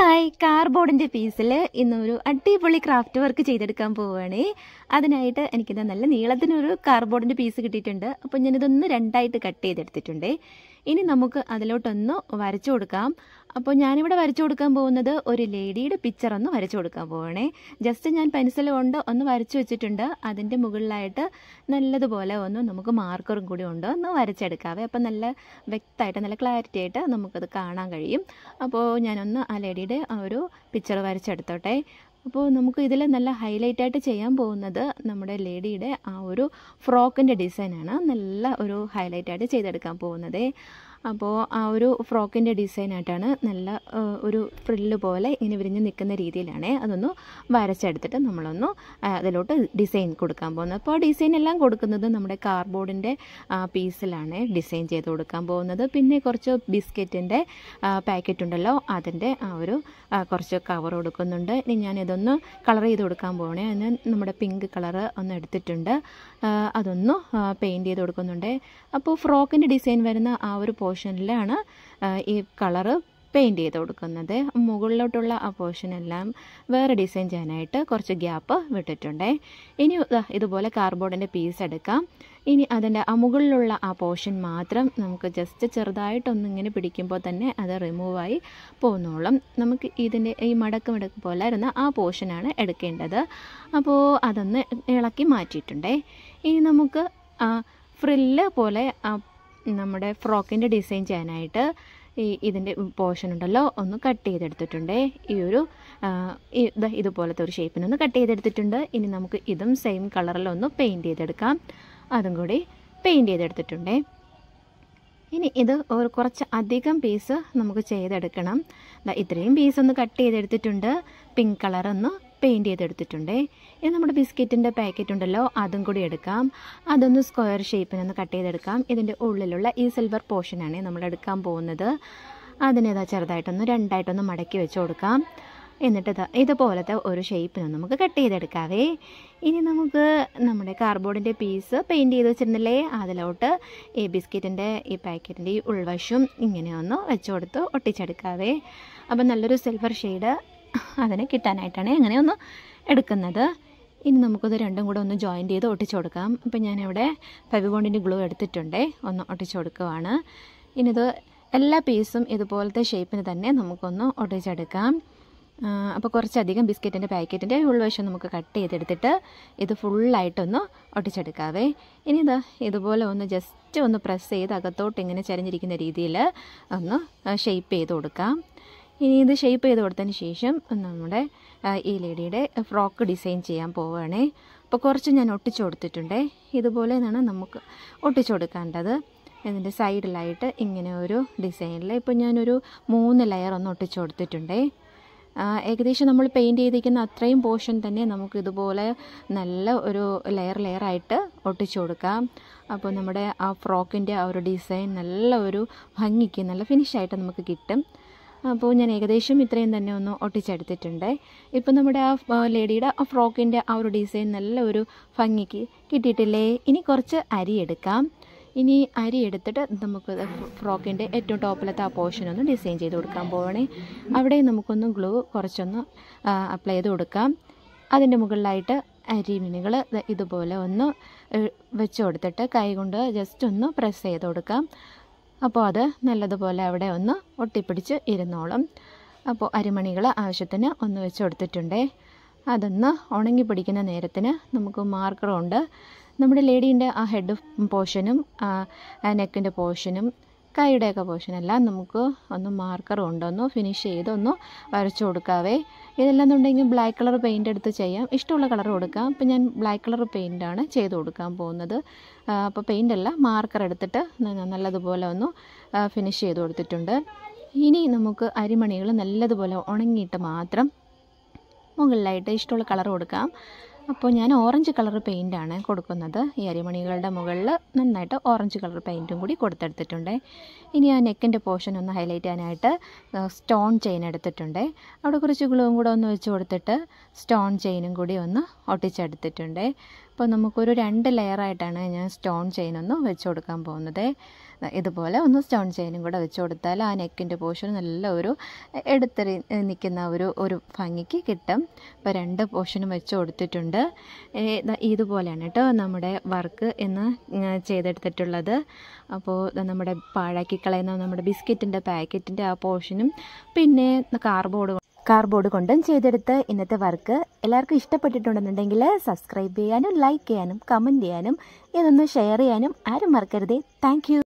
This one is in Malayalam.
ഹായ് കാർബോർഡിൻ്റെ പീസിൽ ഇന്നൊരു അടിപൊളി ക്രാഫ്റ്റ് വർക്ക് ചെയ്തെടുക്കാൻ പോവുകയാണേ അതിനായിട്ട് എനിക്കിത് നല്ല നീളത്തിനൊരു കാർബോർഡിൻ്റെ പീസ് കിട്ടിയിട്ടുണ്ട് അപ്പോൾ ഞാനിതൊന്ന് രണ്ടായിട്ട് കട്ട് ചെയ്തെടുത്തിട്ടുണ്ട് ഇനി നമുക്ക് അതിലോട്ടൊന്ന് വരച്ചു കൊടുക്കാം അപ്പോൾ ഞാനിവിടെ വരച്ചു കൊടുക്കാൻ പോകുന്നത് ഒരു ലേഡിയുടെ പിക്ചർ ഒന്ന് വരച്ചു കൊടുക്കാൻ പോവണേ ജസ്റ്റ് ഞാൻ പെൻസിൽ കൊണ്ട് ഒന്ന് വരച്ചു വെച്ചിട്ടുണ്ട് അതിൻ്റെ മുകളിലായിട്ട് നല്ലതുപോലെ ഒന്ന് നമുക്ക് മാർക്കറും കൂടി ഉണ്ട് ഒന്ന് വരച്ചെടുക്കാവേ അപ്പോൾ നല്ല വ്യക്തമായിട്ട് നല്ല ക്ലാരിറ്റി ആയിട്ട് നമുക്കത് കാണാൻ കഴിയും അപ്പോൾ ഞാനൊന്ന് ആ ലേഡിയുടെ ഒരു പിക്ചർ വരച്ചെടുത്തോട്ടെ അപ്പോൾ നമുക്ക് ഇതിൽ നല്ല ഹൈലൈറ്റ് ആയിട്ട് ചെയ്യാൻ പോകുന്നത് നമ്മുടെ ലേഡിയുടെ ആ ഒരു ഫ്രോക്കിൻ്റെ ഡിസൈനാണ് നല്ല ഒരു ഹൈലൈറ്റ് ആയിട്ട് ചെയ്തെടുക്കാൻ പോകുന്നത് അപ്പോൾ ആ ഒരു ഫ്രോക്കിൻ്റെ ഡിസൈനായിട്ടാണ് നല്ല ഒരു ഫ്രില്ല് പോലെ ഇനി വിരിഞ്ഞ് നിൽക്കുന്ന രീതിയിലാണ് അതൊന്ന് വരച്ചെടുത്തിട്ട് നമ്മളൊന്ന് അതിലോട്ട് ഡിസൈൻ കൊടുക്കാൻ പോകുന്നത് അപ്പോൾ ഡിസൈൻ എല്ലാം കൊടുക്കുന്നത് നമ്മുടെ കാർഡ്ബോർഡിൻ്റെ പീസിലാണ് ഡിസൈൻ ചെയ്ത് കൊടുക്കാൻ പോകുന്നത് പിന്നെ കുറച്ച് ബിസ്ക്കറ്റിൻ്റെ പാക്കറ്റ് ഉണ്ടല്ലോ അതിൻ്റെ ആ ഒരു കുറച്ച് കവർ കൊടുക്കുന്നുണ്ട് ഇനി ഞാനിത് ഇതൊന്ന് കളർ ചെയ്ത് കൊടുക്കാൻ പോകണേ അതിന് നമ്മുടെ പിങ്ക് കളറ് ഒന്ന് എടുത്തിട്ടുണ്ട് അതൊന്ന് പെയിൻറ്റ് ചെയ്ത് കൊടുക്കുന്നുണ്ട് അപ്പോൾ ഫ്രോക്കിൻ്റെ ഡിസൈൻ വരുന്ന ആ ഒരു പോർഷനിലാണ് ഈ കളറ് പെയിൻറ്റ് ചെയ്ത് കൊടുക്കുന്നത് മുകളിലോട്ടുള്ള ആ പോർഷനെല്ലാം വേറെ ഡിസൈൻ ചെയ്യാനായിട്ട് കുറച്ച് ഗ്യാപ്പ് വിട്ടിട്ടുണ്ടേ ഇനി ഇതുപോലെ കാർബോർഡിൻ്റെ പീസ് എടുക്കാം ഇനി അതിൻ്റെ ആ മുകളിലുള്ള ആ പോർഷൻ മാത്രം നമുക്ക് ജസ്റ്റ് ചെറുതായിട്ടൊന്ന് ഇങ്ങനെ പിടിക്കുമ്പോൾ തന്നെ അത് റിമൂവായി പോകുന്നോളും നമുക്ക് ഇതിൻ്റെ ഈ മടക്ക് മടക്ക് പോലെ ഇരുന്ന ആ പോർഷനാണ് എടുക്കേണ്ടത് അപ്പോൾ അതൊന്ന് ഇളക്കി മാറ്റിയിട്ടുണ്ടേ ഇനി നമുക്ക് ഫ്രില്ല് പോലെ നമ്മുടെ ഫ്രോക്കിൻ്റെ ഡിസൈൻ ചെയ്യാനായിട്ട് ഈ ഇതിൻ്റെ പോർഷൻ ഉണ്ടല്ലോ ഒന്ന് കട്ട് ചെയ്തെടുത്തിട്ടുണ്ട് ഈ ഒരു ഇതുപോലത്തെ ഒരു ഷേപ്പിനൊന്ന് കട്ട് ചെയ്തെടുത്തിട്ടുണ്ട് ഇനി നമുക്ക് ഇതും സെയിം ഒന്ന് പെയിൻറ്റ് ചെയ്തെടുക്കാം അതും കൂടി പെയിൻറ്റ് ചെയ്തെടുത്തിട്ടുണ്ട് ഇനി ഇത് ഒരു കുറച്ച് അധികം പീസ് നമുക്ക് ചെയ്തെടുക്കണം ഇത്രയും പീസ് ഒന്ന് കട്ട് ചെയ്തെടുത്തിട്ടുണ്ട് പിങ്ക് കളർ ഒന്ന് പെയിൻറ്റ് ചെയ്തെടുത്തിട്ടുണ്ടേ ഇനി നമ്മുടെ ബിസ്ക്കറ്റിൻ്റെ പാക്കറ്റ് ഉണ്ടല്ലോ അതും കൂടി എടുക്കാം അതൊന്ന് സ്ക്വയർ ഷേപ്പിനൊന്ന് കട്ട് ചെയ്തെടുക്കാം ഇതിൻ്റെ ഉള്ളിലുള്ള ഈ സിൽവർ പോർഷനാണ് നമ്മൾ എടുക്കാൻ പോകുന്നത് അതിനേതാ ചെറുതായിട്ടൊന്ന് രണ്ടായിട്ടൊന്ന് മടക്കി വെച്ച് കൊടുക്കാം എന്നിട്ട് ഇതുപോലത്തെ ഒരു ഷേപ്പിന് നമുക്ക് കട്ട് ചെയ്തെടുക്കാവേ ഇനി നമുക്ക് നമ്മുടെ കാർഡ്ബോർഡിൻ്റെ പീസ് പെയിൻറ്റ് ചെയ്ത് വെച്ചിരുന്നില്ലേ അതിലോട്ട് ഈ ബിസ്ക്കറ്റിൻ്റെ ഈ പാക്കറ്റിൻ്റെ ഈ ഉൾവശം ഇങ്ങനെ ഒന്ന് വെച്ച് ഒട്ടിച്ചെടുക്കാവേ അപ്പം നല്ലൊരു സിൽവർ ഷെയ്ഡ് അതിനെ കിട്ടാനായിട്ടാണ് അങ്ങനെ ഒന്ന് എടുക്കുന്നത് ഇനി നമുക്കത് രണ്ടും കൂടെ ഒന്ന് ജോയിൻ ചെയ്ത് ഒട്ടിച്ചു കൊടുക്കാം ഇപ്പം ഞാനിവിടെ ഫെവിബോണ്ടിൻ്റെ ഗ്ലൂ എടുത്തിട്ടുണ്ടേ ഒന്ന് ഒട്ടിച്ചു കൊടുക്കുവാണ് ഇനിത് എല്ലാ പീസും ഇതുപോലത്തെ ഷേപ്പിന് തന്നെ നമുക്കൊന്ന് ഒട്ടിച്ചെടുക്കാം അപ്പോൾ കുറച്ചധികം ബിസ്ക്കറ്റിൻ്റെ പാക്കറ്റിൻ്റെ ഉൾവശം നമുക്ക് കട്ട് ചെയ്തെടുത്തിട്ട് ഇത് ഫുള്ളായിട്ടൊന്ന് ഒട്ടിച്ചെടുക്കാവേ ഇനി ഇത് ഇതുപോലെ ഒന്ന് ജസ്റ്റ് ഒന്ന് പ്രസ് ചെയ്ത് അകത്തോട്ട് ഇങ്ങനെ ചരിഞ്ഞിരിക്കുന്ന രീതിയിൽ ഒന്ന് ഷെയ്പ്പ് ചെയ്ത് കൊടുക്കാം ഇനി ഇത് ഷേപ്പ് ചെയ്ത് കൊടുത്തതിന് ശേഷം നമ്മുടെ ഈ ലേഡിയുടെ ഫ്രോക്ക് ഡിസൈൻ ചെയ്യാൻ പോവുകയാണേ അപ്പോൾ കുറച്ച് ഞാൻ ഒട്ടിച്ചു കൊടുത്തിട്ടുണ്ട് ഇതുപോലെ നിന്നാണ് നമുക്ക് ഒട്ടിച്ചു കൊടുക്കേണ്ടത് ഇതിൻ്റെ സൈഡിലായിട്ട് ഇങ്ങനെ ഒരു ഡിസൈനിൽ ഇപ്പോൾ ഞാനൊരു മൂന്ന് ലെയർ ഒന്ന് ഒട്ടിച്ചു കൊടുത്തിട്ടുണ്ടേ ഏകദേശം നമ്മൾ പെയിൻറ്റ് ചെയ്തിരിക്കുന്ന അത്രയും പോർഷൻ തന്നെ നമുക്ക് ഇതുപോലെ നല്ല ഒരു ലെയർ ലെയറായിട്ട് ഒട്ടിച്ചു കൊടുക്കാം അപ്പോൾ നമ്മുടെ ആ ഫ്രോക്കിൻ്റെ ആ ഒരു ഡിസൈൻ നല്ല ഒരു ഭംഗിക്ക് നല്ല ഫിനിഷായിട്ട് നമുക്ക് കിട്ടും അപ്പോൾ ഞാൻ ഏകദേശം ഇത്രയും തന്നെ ഒന്ന് ഒട്ടിച്ചെടുത്തിട്ടുണ്ട് ഇപ്പോൾ നമ്മുടെ ആ ലേഡിയുടെ ആ ഫ്രോക്കിൻ്റെ ആ ഒരു ഡിസൈൻ നല്ല ഒരു ഭംഗിക്ക് കിട്ടിയിട്ടില്ലേ ഇനി കുറച്ച് അരി എടുക്കാം ഇനി അരി എടുത്തിട്ട് നമുക്ക് ഫ്രോക്കിൻ്റെ ഏറ്റവും ടോപ്പിലത്തെ ആ പോർഷൻ ഒന്ന് ഡിസൈൻ ചെയ്ത് കൊടുക്കാൻ പോവണേ അവിടെ നമുക്കൊന്ന് ഗ്ലൂ കുറച്ചൊന്ന് അപ്ലൈ ചെയ്ത് കൊടുക്കാം അതിൻ്റെ മുകളിലായിട്ട് അരി മീനുകൾ ഇതുപോലെ ഒന്ന് വെച്ച് കൊടുത്തിട്ട് കൈ കൊണ്ട് ജസ്റ്റ് ഒന്ന് പ്രസ് ചെയ്ത് കൊടുക്കാം അപ്പോൾ അത് നല്ലതുപോലെ അവിടെ ഒന്ന് ഒട്ടിപ്പിടിച്ച് ഇരുന്നോളും അപ്പോൾ അരിമണികൾ ആവശ്യത്തിന് ഒന്ന് വെച്ച് കൊടുത്തിട്ടുണ്ടേ അതൊന്ന് ഉണങ്ങി പിടിക്കുന്ന നേരത്തിന് നമുക്ക് മാർക്കറുണ്ട് നമ്മുടെ ലേഡീൻ്റെ ആ ഹെഡ് പോർഷനും നെക്കിൻ്റെ പോർഷനും കൈയുടെയൊക്കെ പൊസിഷനെല്ലാം നമുക്ക് ഒന്ന് മാർക്കർ കൊണ്ടൊന്ന് ഫിനിഷ് ചെയ്തൊന്ന് വരച്ചു കൊടുക്കാവേ എന്നുണ്ടെങ്കിൽ ബ്ലാക്ക് കളർ പെയിൻ്റ് എടുത്ത് ചെയ്യാം ഇഷ്ടമുള്ള കളർ കൊടുക്കാം അപ്പോൾ ഞാൻ ബ്ലാക്ക് കളർ പെയിൻ്റാണ് ചെയ്ത് കൊടുക്കാൻ പോകുന്നത് അപ്പോൾ പെയിൻ്റ് അല്ല മാർക്കർ എടുത്തിട്ട് നല്ലതുപോലെ ഒന്ന് ഫിനിഷ് ചെയ്ത് കൊടുത്തിട്ടുണ്ട് ഇനി നമുക്ക് അരിമണികൾ നല്ലതുപോലെ ഉണങ്ങിയിട്ട് മാത്രം മുകളിലായിട്ട് ഇഷ്ടമുള്ള കളർ കൊടുക്കാം അപ്പോൾ ഞാൻ ഓറഞ്ച് കളർ പെയിൻറ്റാണ് കൊടുക്കുന്നത് ഈ അരിമണികളുടെ മുകളിൽ നന്നായിട്ട് ഓറഞ്ച് കളർ പെയിൻറ്റും കൂടി കൊടുത്തെടുത്തിട്ടുണ്ട് ഇനി ആ നെക്കിൻ്റെ പോർഷൻ ഒന്ന് ഹൈലൈറ്റ് ചെയ്യാനായിട്ട് സ്റ്റോൺ ചെയിൻ എടുത്തിട്ടുണ്ട് അവിടെ കുറച്ച് ഗ്ലൂവും കൂടെ ഒന്ന് വെച്ച് കൊടുത്തിട്ട് സ്റ്റോൺ ചെയിനും കൂടി ഒന്ന് ഒട്ടിച്ചെടുത്തിട്ടുണ്ട് അപ്പോൾ നമുക്കൊരു രണ്ട് ലെയറായിട്ടാണ് ഞാൻ സ്റ്റോൺ ചെയിൻ ഒന്ന് വെച്ച് കൊടുക്കാൻ പോകുന്നത് ഇതുപോലെ ഒന്ന് സ്റ്റോൺ ചെയിനും കൂടെ വെച്ച് കൊടുത്താൽ ആ നെക്കിൻ്റെ പോർഷൻ നല്ല ഒരു എടുത്തെറി നിൽക്കുന്ന ഒരു ഒരു ഭംഗിക്ക് കിട്ടും അപ്പോൾ രണ്ട് പോർഷനും വെച്ച് കൊടുത്തിട്ടുണ്ട് ഇതുപോലെയാണ് കേട്ടോ നമ്മുടെ വർക്ക് ഇന്ന് ചെയ്തെടുത്തിട്ടുള്ളത് അപ്പോൾ നമ്മുടെ പാഴാക്കി കളയുന്ന നമ്മുടെ ബിസ്ക്കറ്റിൻ്റെ പാക്കറ്റിൻ്റെ ആ പോർഷനും പിന്നെ കാർബോർഡ് കാർഡ്ബോർഡ് കൊണ്ടും ചെയ്തെടുത്ത് ഇന്നത്തെ വർക്ക് എല്ലാവർക്കും ഇഷ്ടപ്പെട്ടിട്ടുണ്ടെന്നുണ്ടെങ്കിൽ സബ്സ്ക്രൈബ് ചെയ്യാനും ലൈക്ക് ചെയ്യാനും കമൻറ്റ് ചെയ്യാനും ഇതൊന്ന് ഷെയർ ചെയ്യാനും ആരും മറക്കരുതേ താങ്ക്